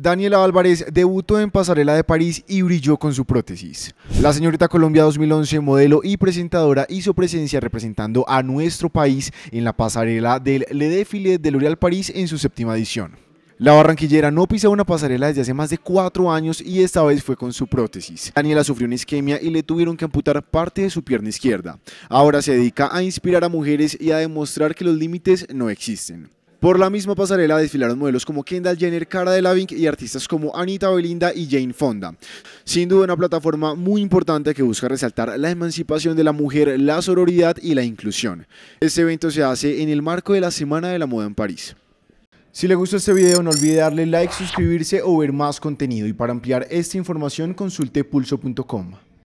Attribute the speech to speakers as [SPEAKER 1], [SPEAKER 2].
[SPEAKER 1] Daniela Álvarez debutó en Pasarela de París y brilló con su prótesis. La señorita Colombia 2011, modelo y presentadora, hizo presencia representando a nuestro país en la pasarela del Le Défilé de L'Oréal París en su séptima edición. La barranquillera no pisa una pasarela desde hace más de cuatro años y esta vez fue con su prótesis. Daniela sufrió una isquemia y le tuvieron que amputar parte de su pierna izquierda. Ahora se dedica a inspirar a mujeres y a demostrar que los límites no existen. Por la misma pasarela desfilaron modelos como Kendall Jenner, Cara Delevingne y artistas como Anita Belinda y Jane Fonda. Sin duda una plataforma muy importante que busca resaltar la emancipación de la mujer, la sororidad y la inclusión. Este evento se hace en el marco de la Semana de la Moda en París. Si le gustó este video no olvide darle like, suscribirse o ver más contenido y para ampliar esta información consulte pulso.com.